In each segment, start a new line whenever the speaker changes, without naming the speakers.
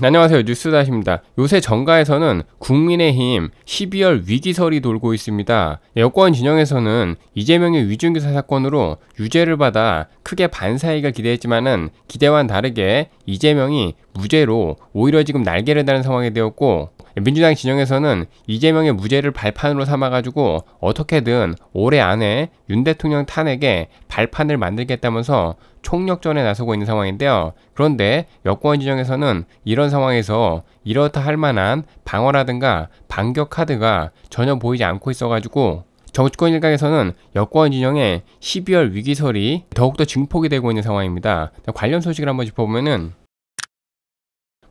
안녕하세요. 뉴스다십니다. 요새 정가에서는 국민의힘 12월 위기설이 돌고 있습니다. 여권 진영에서는 이재명의 위중기사 사건으로 유죄를 받아 크게 반사이가 기대했지만은 기대와는 다르게 이재명이 무죄로 오히려 지금 날개를 다는 상황이 되었고 민주당 진영에서는 이재명의 무죄를 발판으로 삼아가지고 어떻게든 올해 안에 윤 대통령 탄핵에 발판을 만들겠다면서 총력전에 나서고 있는 상황인데요. 그런데 여권 진영에서는 이런 상황에서 이렇다 할 만한 방어라든가 반격 카드가 전혀 보이지 않고 있어가지고 정치권 일각에서는 여권 진영의 12월 위기설이 더욱더 증폭이 되고 있는 상황입니다. 관련 소식을 한번 짚어보면은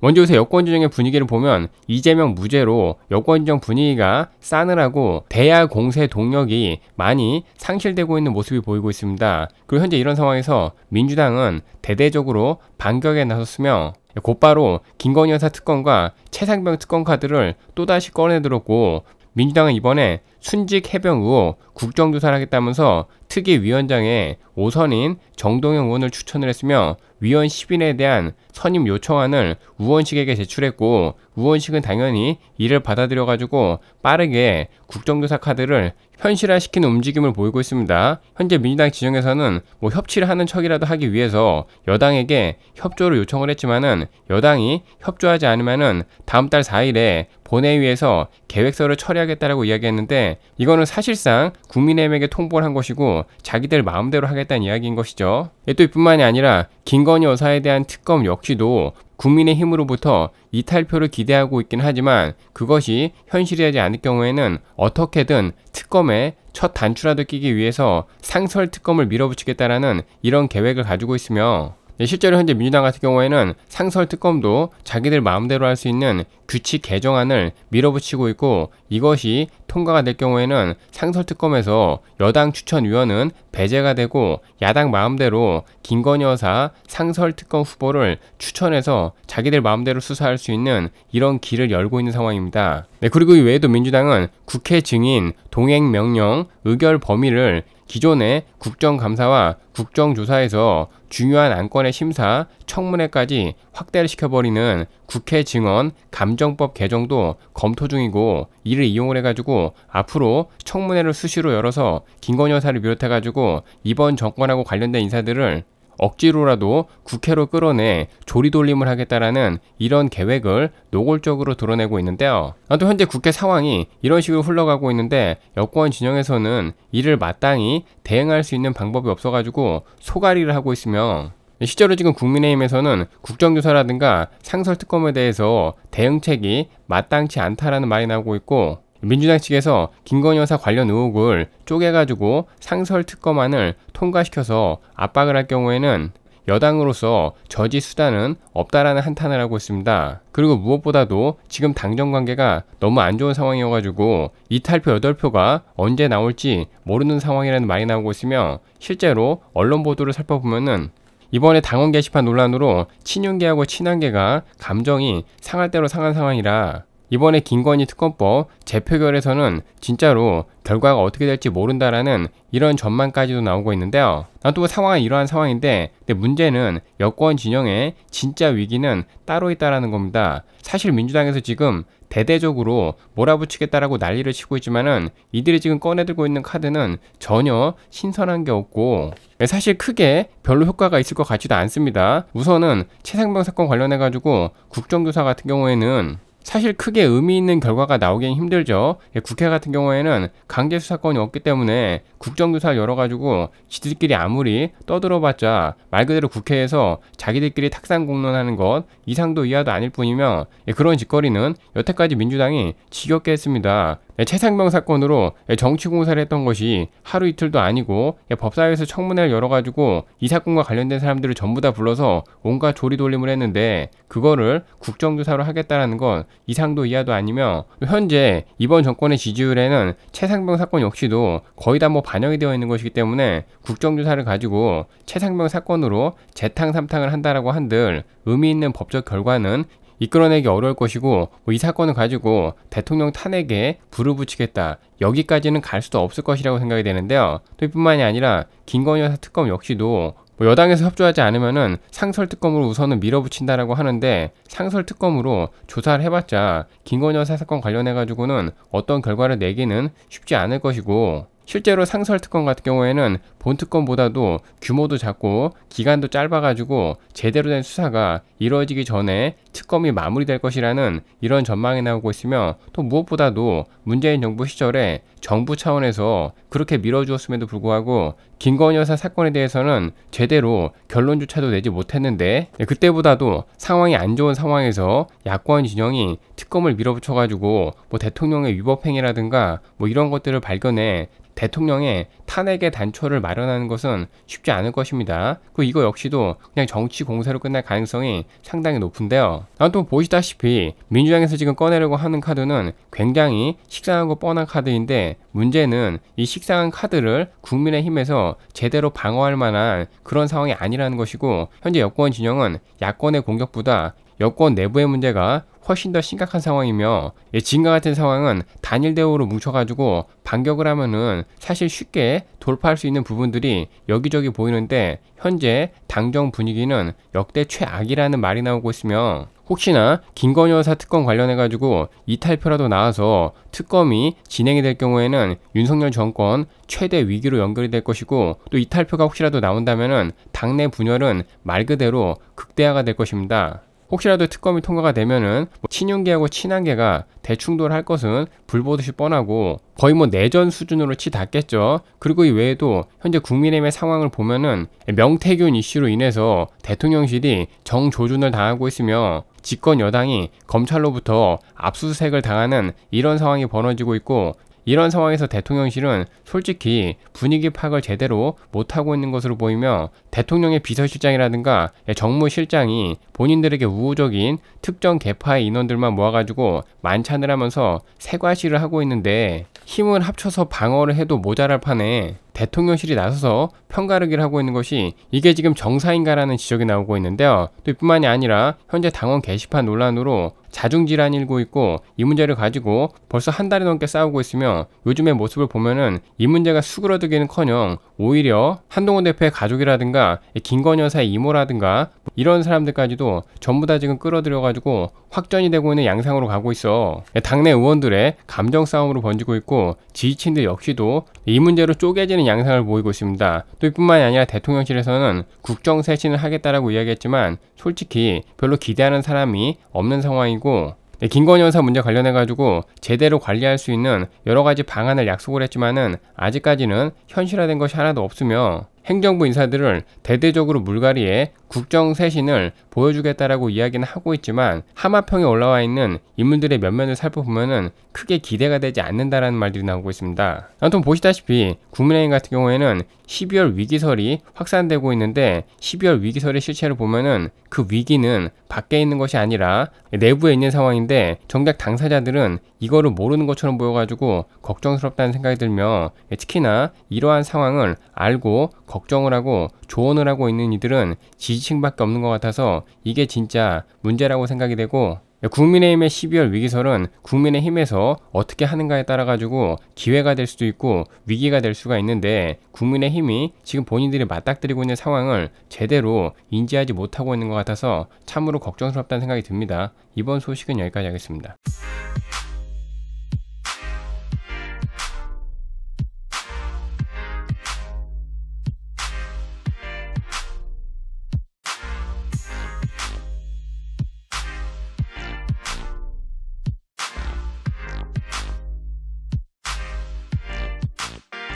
먼저 요새 여권진영의 분위기를 보면 이재명 무죄로 여권진영 분위기가 싸늘하고 대야 공세 동력이 많이 상실되고 있는 모습이 보이고 있습니다. 그리고 현재 이런 상황에서 민주당은 대대적으로 반격에 나섰으며 곧바로 김건희 여사 특검과 최상병 특검 카드를 또다시 꺼내들었고 민주당은 이번에 순직 해병 의혹 국정조사를 하겠다면서 특위위원장에 오선인 정동영 의원을 추천을 했으며 위원 10인에 대한 선임 요청안을 우원식에게 제출했고 우원식은 당연히 이를 받아들여가지고 빠르게 국정조사 카드를 현실화시키는 움직임을 보이고 있습니다. 현재 민주당 지정에서는뭐 협치를 하는 척이라도 하기 위해서 여당에게 협조를 요청을 했지만은 여당이 협조하지 않으면은 다음 달 4일에 본회의에서 계획서를 처리하겠다라고 이야기했는데 이거는 사실상 국민의힘에게 통보를 한 것이고 자기들 마음대로 하겠다는 이야기인 것이죠. 예, 또 이뿐만이 아니라 김건희 여사에 대한 특검 역시도 국민의힘으로부터 이탈표를 기대하고 있긴 하지만 그것이 현실이 되지 않을 경우에는 어떻게든 특검에 첫 단추라도 끼기 위해서 상설 특검을 밀어붙이겠다라는 이런 계획을 가지고 있으며 네, 실제로 현재 민주당 같은 경우에는 상설 특검도 자기들 마음대로 할 수 있는 규칙 개정안을 밀어붙이고 있고 이것이 통과가 될 경우에는 상설 특검에서 여당 추천위원은 배제가 되고 야당 마음대로 김건희 여사 상설 특검 후보를 추천해서 자기들 마음대로 수사할 수 있는 이런 길을 열고 있는 상황입니다. 네, 그리고 이 외에도 민주당은 국회 증인, 동행 명령, 의결 범위를 기존의 국정감사와 국정조사에서 중요한 안건의 심사, 청문회까지 확대를 시켜버리는 국회 증언 감정법 개정도 검토 중이고 이를 이용을 해가지고 앞으로 청문회를 수시로 열어서 김건희 여사를 비롯해가지고 이번 정권하고 관련된 인사들을 억지로라도 국회로 끌어내 조리돌림을 하겠다라는 이런 계획을 노골적으로 드러내고 있는데요. 또 현재 국회 상황이 이런 식으로 흘러가고 있는데 여권 진영에서는 이를 마땅히 대응할 수 있는 방법이 없어가지고 소가이를 하고 있으며 실제로 지금 국민의힘에서는 국정조사라든가 상설특검에 대해서 대응책이 마땅치 않다라는 말이 나오고 있고 민주당 측에서 김건희 여사 관련 의혹을 쪼개가지고 상설 특검안을 통과시켜서 압박을 할 경우에는 여당으로서 저지 수단은 없다라는 한탄을 하고 있습니다. 그리고 무엇보다도 지금 당정 관계가 너무 안 좋은 상황이어가지고 이탈표 8표가 언제 나올지 모르는 상황이라는 말이 나오고 있으며 실제로 언론 보도를 살펴보면은 이번에 당원 게시판 논란으로 친윤계하고 친한계가 감정이 상할 대로 상한 상황이라 이번에 김건희 특검법 재표결에서는 진짜로 결과가 어떻게 될지 모른다라는 이런 전망까지도 나오고 있는데요. 나도 상황은 이러한 상황인데 근데 문제는 여권 진영의 진짜 위기는 따로 있다라는 겁니다. 사실 민주당에서 지금 대대적으로 몰아붙이겠다라고 난리를 치고 있지만은 이들이 지금 꺼내들고 있는 카드는 전혀 신선한 게 없고 네, 사실 크게 별로 효과가 있을 것 같지도 않습니다. 우선은 최상병 사건 관련해 가지고 국정조사 같은 경우에는 사실 크게 의미 있는 결과가 나오긴 힘들죠. 예, 국회 같은 경우에는 강제 수사권이 없기 때문에 국정조사를 열어가지고 지들끼리 아무리 떠들어봤자 말 그대로 국회에서 자기들끼리 탁상 공론하는 것 이상도 이하도 아닐 뿐이며 예, 그런 짓거리는 여태까지 민주당이 지겹게 했습니다. 예, 최상병 사건으로 예, 정치공사를 했던 것이 하루 이틀도 아니고 예, 법사위에서 청문회를 열어가지고 이 사건과 관련된 사람들을 전부 다 불러서 온갖 조리돌림을 했는데 그거를 국정조사로 하겠다라는 건 이상도 이하도 아니며 현재 이번 정권의 지지율에는 최상병 사건 역시도 거의 다 뭐 반영이 되어 있는 것이기 때문에 국정조사를 가지고 최상병 사건으로 재탕삼탕을 한다라고 한들 의미 있는 법적 결과는 이끌어내기 어려울 것이고 뭐이 사건을 가지고 대통령 탄핵에 불을 붙이겠다 여기까지는 갈 수도 없을 것이라고 생각이 되는데요. 또 이뿐만이 아니라 김건희 여사 특검 역시도 뭐 여당에서 협조하지 않으면은 상설 특검으로 우선은 밀어붙인다라고 하는데 상설 특검으로 조사를 해봤자 김건희 여사 사건 관련해 가지고는 어떤 결과를 내기는 쉽지 않을 것이고 실제로 상설 특권 같은 경우에는 본 특권보다도 규모도 작고 기간도 짧아가지고 제대로 된 수사가 이루어지기 전에 특검이 마무리될 것이라는 이런 전망이 나오고 있으며 또 무엇보다도 문재인 정부 시절에 정부 차원에서 그렇게 밀어주었음에도 불구하고 김건희 여사 사건에 대해서는 제대로 결론조차도 내지 못했는데 예, 그때보다도 상황이 안 좋은 상황에서 야권 진영이 특검을 밀어붙여가지고 뭐 대통령의 위법행위라든가 뭐 이런 것들을 발견해 대통령의 탄핵의 단초를 마련하는 것은 쉽지 않을 것입니다. 그 이거 역시도 그냥 정치 공세로 끝날 가능성이 상당히 높은데요. 아무튼 보시다시피 민주당에서 지금 꺼내려고 하는 카드는 굉장히 식상하고 뻔한 카드인데 문제는 이 식상한 카드를 국민의힘에서 제대로 방어할 만한 그런 상황이 아니라는 것이고 현재 여권 진영은 야권의 공격보다 여권 내부의 문제가 훨씬 더 심각한 상황이며 예, 지금과 같은 상황은 단일 대우로 뭉쳐가지고 반격을 하면은 사실 쉽게 돌파할 수 있는 부분들이 여기저기 보이는데 현재 당정 분위기는 역대 최악이라는 말이 나오고 있으며 혹시나 김건희 여사 특검 관련해 가지고 이탈표라도 나와서 특검이 진행이 될 경우에는 윤석열 정권 최대 위기로 연결이 될 것이고 또 이탈표가 혹시라도 나온다면은 당내 분열은 말 그대로 극대화가 될 것입니다. 혹시라도 특검이 통과가 되면은 뭐 친윤계하고 친한계가 대충돌 할 것은 불보듯이 뻔하고 거의 뭐 내전 수준으로 치닫겠죠. 그리고 이 외에도 현재 국민의힘의 상황을 보면은 명태균 이슈로 인해서 대통령실이 정조준을 당하고 있으며 집권 여당이 검찰로부터 압수수색을 당하는 이런 상황이 벌어지고 있고 이런 상황에서 대통령실은 솔직히 분위기 파악을 제대로 못하고 있는 것으로 보이며 대통령의 비서실장이라든가 정무실장이 본인들에게 우호적인 특정 계파의 인원들만 모아가지고 만찬을 하면서 세과시를 하고 있는데 힘을 합쳐서 방어를 해도 모자랄 판에 대통령실이 나서서 편가르기를 하고 있는 것이 이게 지금 정상인가라는 지적이 나오고 있는데요. 또 이뿐만이 아니라 현재 당원 게시판 논란으로 자중질환이 일고 있고 이 문제를 가지고 벌써 한 달이 넘게 싸우고 있으며 요즘의 모습을 보면은 이 문제가 수그러들기는커녕 오히려 한동훈 대표의 가족이라든가 김건희 여사의 이모라든가 이런 사람들까지도 전부 다 지금 끌어들여가지고 확전이 되고 있는 양상으로 가고 있어 당내 의원들의 감정 싸움으로 번지고 있고 지지층들 역시도 이 문제로 쪼개지는 양상을 보이고 있습니다. 또 이뿐만이 아니라 대통령실에서는 국정 쇄신을 하겠다라고 이야기했지만 솔직히 별로 기대하는 사람이 없는 상황이고 네, 김건희 여사 문제 관련해가지고 제대로 관리할 수 있는 여러 가지 방안을 약속을 했지만은 아직까지는 현실화된 것이 하나도 없으며 행정부 인사들을 대대적으로 물갈이에 국정 쇄신을 보여주겠다라고 이야기는 하고 있지만 하마평에 올라와 있는 인물들의 면면을 살펴보면 크게 기대가 되지 않는다라는 말들이 나오고 있습니다. 아무튼 보시다시피 국민의힘 같은 경우에는 12월 위기설이 확산되고 있는데 12월 위기설의 실체를 보면은 그 위기는 밖에 있는 것이 아니라 내부에 있는 상황인데 정작 당사자들은 이거를 모르는 것처럼 보여가지고 걱정스럽다는 생각이 들며 특히나 이러한 상황을 알고 걱정을 하고 조언을 하고 있는 이들은 지지층밖에 없는 것 같아서 이게 진짜 문제라고 생각이 되고 국민의힘의 12월 위기설은 국민의힘에서 어떻게 하는가에 따라 가지고 기회가 될 수도 있고 위기가 될 수가 있는데 국민의힘이 지금 본인들이 맞닥뜨리고 있는 상황을 제대로 인지하지 못하고 있는 것 같아서 참으로 걱정스럽다는 생각이 듭니다. 이번 소식은 여기까지 하겠습니다.